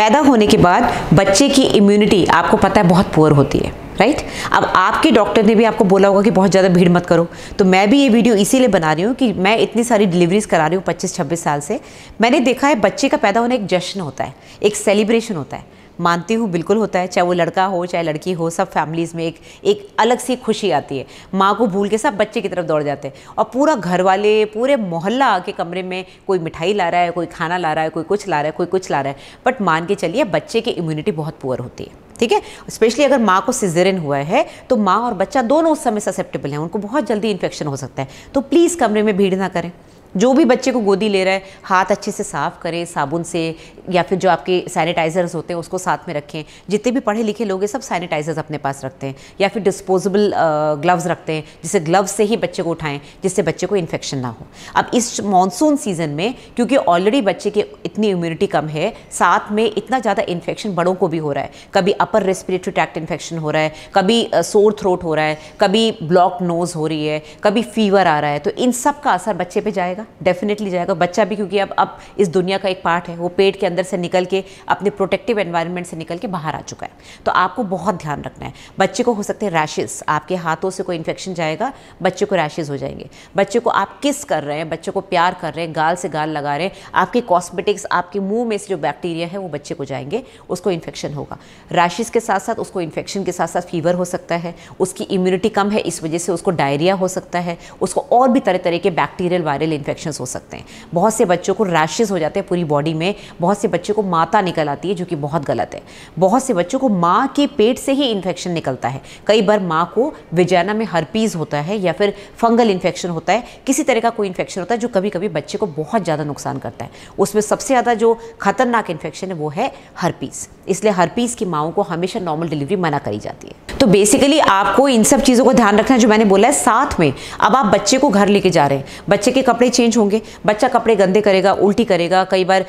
पैदा होने के बाद बच्चे की इम्यूनिटी आपको पता है बहुत पुअर होती है राइट अब आपके डॉक्टर ने भी आपको बोला होगा कि बहुत ज़्यादा भीड़ मत करो तो मैं भी ये वीडियो इसीलिए बना रही हूँ कि मैं इतनी सारी डिलीवरीज करा रही हूँ पच्चीस छब्बीस साल से मैंने देखा है बच्चे का पैदा होना एक जश्न होता है एक सेलिब्रेशन होता है मानती हूँ बिल्कुल होता है चाहे वो लड़का हो चाहे लड़की हो सब फैमिलीज़ में एक एक अलग सी खुशी आती है माँ को भूल के सब बच्चे की तरफ दौड़ जाते हैं और पूरा घर वाले पूरे मोहल्ला आके कमरे में कोई मिठाई ला रहा है कोई खाना ला रहा है कोई कुछ ला रहा है कोई कुछ ला रहा है बट मान के चलिए बच्चे की इम्यूनिटी बहुत पुअर होती है ठीक है स्पेशली अगर माँ को सिजरिन हुआ है तो माँ और बच्चा दोनों उस समय ससेप्टेबल हैं उनको बहुत जल्दी इन्फेक्शन हो सकता है तो प्लीज़ कमरे में भीड़ ना करें जो भी बच्चे को गोदी ले रहा है हाथ अच्छे से साफ़ करें साबुन से या फिर जो आपके सैनिटाइज़र्स होते हैं उसको साथ में रखें जितने भी पढ़े लिखे लोग हैं सब सैनिटाइज़र्स अपने पास रखते हैं या फिर डिस्पोजेबल ग्लव्स रखते हैं जिससे ग्लव्स से ही बच्चे को उठाएं जिससे बच्चे को इन्फेक्शन ना हो अब इस मानसून सीज़न में क्योंकि ऑलरेडी बच्चे की इतनी इम्यूनिटी कम है साथ में इतना ज़्यादा इन्फेक्शन बड़ों को भी हो रहा है कभी अपर रेस्पिरेटरी ट्रैक्ट इन्फेक्शन हो रहा है कभी सोर थ्रोट हो रहा है कभी ब्लॉक नोज़ हो रही है कभी फीवर आ रहा है तो इन सब का असर बच्चे पर जाएगा जाएगा डेफिनेटली जाएगा बच्चा भी क्योंकि अब अब इस दुनिया का एक पार्ट है वो पेट के अंदर से निकल के अपने प्रोटेक्टिव एन्वायरमेंट से निकल के बाहर आ चुका है तो आपको बहुत ध्यान रखना है बच्चे को हो सकते हैं रैशेज़ आपके हाथों से कोई इन्फेक्शन जाएगा बच्चे को रैशेज़ हो जाएंगे बच्चे को आप किस कर रहे हैं बच्चे को प्यार कर रहे हैं गाल से गाल लगा रहे हैं आपके कॉस्मेटिक्स आपके मुंह में से जो बैक्टीरिया है वो बच्चे को जाएंगे उसको इन्फेक्शन होगा रैशेज़ के साथ साथ उसको इन्फेक्शन के साथ साथ फीवर हो सकता है उसकी इम्यूनिटी कम है इस वजह से उसको डायरिया हो सकता है उसको और भी तरह तरह के बैक्टीरियल वायरल इन्फेक्शन इन्फेक्शन हो सकते हैं बहुत से बच्चों को रैशेज़ हो जाते हैं पूरी बॉडी में बहुत से बच्चों को माता निकल आती है जो कि बहुत गलत है बहुत से बच्चों को माँ के पेट से ही इन्फेक्शन निकलता है कई बार माँ को विजैना में हरपीज़ होता है या फिर फंगल इन्फेक्शन होता है किसी तरह का कोई इन्फेक्शन होता है जो कभी कभी बच्चे को बहुत ज़्यादा नुकसान करता है उसमें सबसे ज़्यादा जो खतरनाक इन्फेक्शन है वो है हरपीज़ इसलिए हरपीज़ की माओ को हमेशा नॉर्मल डिलीवरी मना करी जाती है तो बेसिकली आपको इन सब चीज़ों का ध्यान रखना है जो मैंने बोला है साथ में अब आप बच्चे को घर लेके जा रहे हैं बच्चे के कपड़े चेंज होंगे बच्चा कपड़े गंदे करेगा उल्टी करेगा कई बार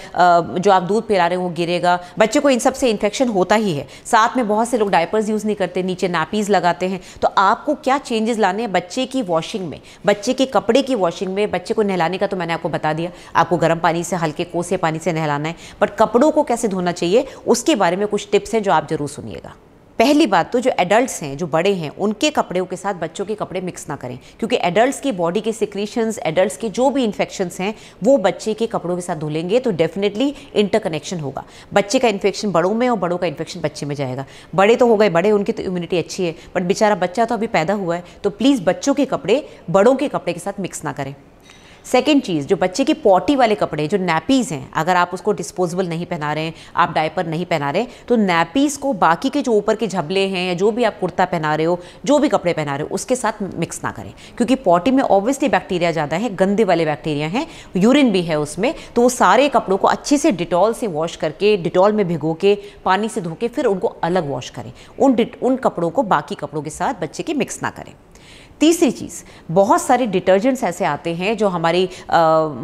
जो आप दूध पिला रहे हो गिरेगा बच्चे को इन सबसे इन्फेक्शन होता ही है साथ में बहुत से लोग डायपर्स यूज़ नहीं करते नीचे नापीज लगाते हैं तो आपको क्या चेंजेस लाने हैं बच्चे की वॉशिंग में बच्चे के कपड़े की वॉशिंग में बच्चे को नहलाने का तो मैंने आपको बता दिया आपको गर्म पानी से हल्के कोसे पानी से नहलाना है बट कपड़ों को कैसे धोना चाहिए उसके बारे में कुछ टिप्स हैं जो आप ज़रूर सुनिएगा पहली बात तो जो एडल्ट्स हैं जो बड़े हैं उनके कपड़ों के साथ बच्चों के कपड़े मिक्स ना करें क्योंकि एडल्ट्स की बॉडी के सिक्रीशंस एडल्ट्स के जो भी इन्फेक्शंस हैं वो बच्चे के कपड़ों के साथ धुलेंगे तो डेफिनेटली इंटरकनेक्शन होगा बच्चे का इन्फेक्शन बड़ों में और बड़ों का इन्फेक्शन बच्चे में जाएगा बड़े तो हो गए बड़े उनकी तो इम्यूनिटी अच्छी है बट बेचारा बच्चा तो अभी पैदा हुआ है तो प्लीज़ बच्चों के कपड़े बड़ों के कपड़े के साथ मिक्स ना करें सेकेंड चीज़ जो बच्चे की पॉटी वाले कपड़े जो नैपीज़ हैं अगर आप उसको डिस्पोजेबल नहीं पहना रहे हैं आप डायपर नहीं पहना रहे तो नैपीज़ को बाकी के जो ऊपर के झबले हैं या जो भी आप कुर्ता पहना रहे हो जो भी कपड़े पहना रहे हो उसके साथ मिक्स ना करें क्योंकि पॉटी में ऑब्वियसली बैक्टीरिया ज़्यादा है गंदे वाले बैक्टीरिया हैं यूरिन भी है उसमें तो वो सारे कपड़ों को अच्छे से डिटॉल से वॉश करके डिटॉल में भिगो के पानी से धो के फिर उनको अलग वॉश करें उन उन कपड़ों को बाकी कपड़ों के साथ बच्चे के मिक्स ना करें तीसरी चीज़ बहुत सारे डिटर्जेंट्स ऐसे आते हैं जो हमारी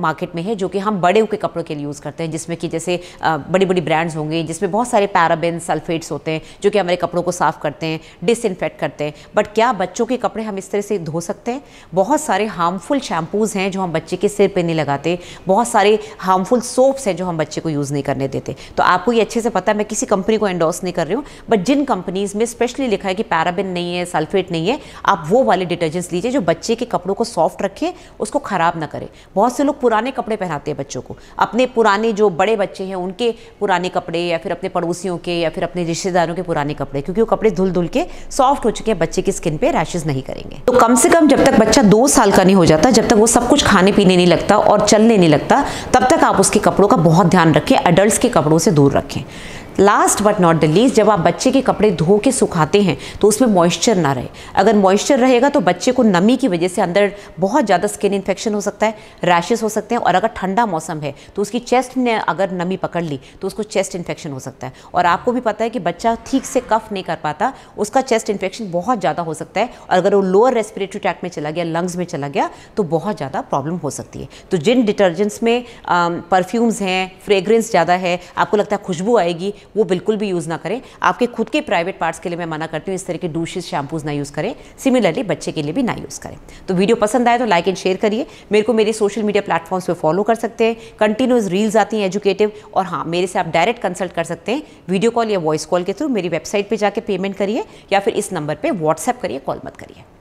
मार्केट में है जो कि हम बड़े के कपड़ों के लिए यूज़ करते हैं जिसमें कि जैसे बड़ी बड़ी ब्रांड्स होंगे जिसमें बहुत सारे पैराबिन सल्फेट्स होते हैं जो कि हमारे कपड़ों को साफ़ करते हैं डिसइनफेक्ट करते हैं बट क्या बच्चों के कपड़े हम इस तरह से धो सकते हैं बहुत सारे हार्मफुल शैम्पूज़ हैं जो हम बच्चे के सिर पर नहीं लगाते बहुत सारे हार्मफुल सोप्स हैं जो हम बच्चे को यूज़ नहीं करने देते तो आपको ये अच्छे से पता है मैं किसी कंपनी को एंडोर्स नहीं कर रही हूँ बट जिन कंपनीज़ में स्पेशली लिखा है कि पैराबिन नहीं है सल्फेट नहीं है आप वो वाले डिटर्जेंट्स लीजिए जो बच्चे के कपड़ों को सॉफ्ट रखें उसको ख़राब ना करें बहुत से लोग पुराने कपड़े पहनाते हैं बच्चों को अपने पुराने जो बड़े बच्चे हैं उनके पुराने कपड़े या फिर अपने पड़ोसियों के या फिर अपने रिश्तेदारों के पुराने कपड़े क्योंकि वो कपड़े धुल धुल के सॉफ्ट हो चुके हैं बच्चे की स्किन पर रैशेज नहीं करेंगे तो कम से कम जब तक बच्चा दो साल का नहीं हो जाता जब तक वो सब कुछ खाने पीने नहीं लगता और चलने नहीं लगता तब तक आप उसके कपड़ों का बहुत ध्यान रखें अडल्ट के कपड़ों से दूर रखें last but not the least जब आप बच्चे के कपड़े धो के सुखाते हैं तो उसमें मॉइस्चर ना रहे अगर मॉइस्चर रहेगा तो बच्चे को नमी की वजह से अंदर बहुत ज़्यादा स्किन इन्फेक्शन हो सकता है रैशेज़ हो सकते हैं और अगर ठंडा मौसम है तो उसकी चेस्ट ने अगर नमी पकड़ ली तो उसको चेस्ट इन्फेक्शन हो सकता है और आपको भी पता है कि बच्चा ठीक से कफ नहीं कर पाता उसका चेस्ट इन्फेक्शन बहुत ज़्यादा हो सकता है और अगर वो लोअर रेस्पिरेटरी ट्रैक्ट में चला गया लंग्स में चला गया तो बहुत ज़्यादा प्रॉब्लम हो सकती है तो जिन डिटर्जेंट्स में परफ्यूम्स हैं फ्रेगरेंस ज़्यादा है आपको लगता है खुशबू आएगी वो बिल्कुल भी यूज़ ना करें आपके खुद के प्राइवेट पार्ट्स के लिए मैं मना करती हूँ इस तरह के डूशेज शैम्पूज़ ना यूज़ करें सिमिलरली बच्चे के लिए भी ना यूज़ करें तो वीडियो पसंद आए तो लाइक एंड शेयर करिए मेरे को मेरे सोशल मीडिया प्लेटफॉर्म्स पर फॉलो कर सकते हैं कंटिन्यूस रील्स आती हैं एजुकेटिव और हाँ मेरे से आप डायरेक्ट कंसल्ट कर सकते हैं वीडियो कॉल या वॉइस कॉल के थ्रू मेरी वेबसाइट पर जाकर पेमेंट करिए या फिर इस नंबर पर व्हाट्सएप करिए कॉल मत करिए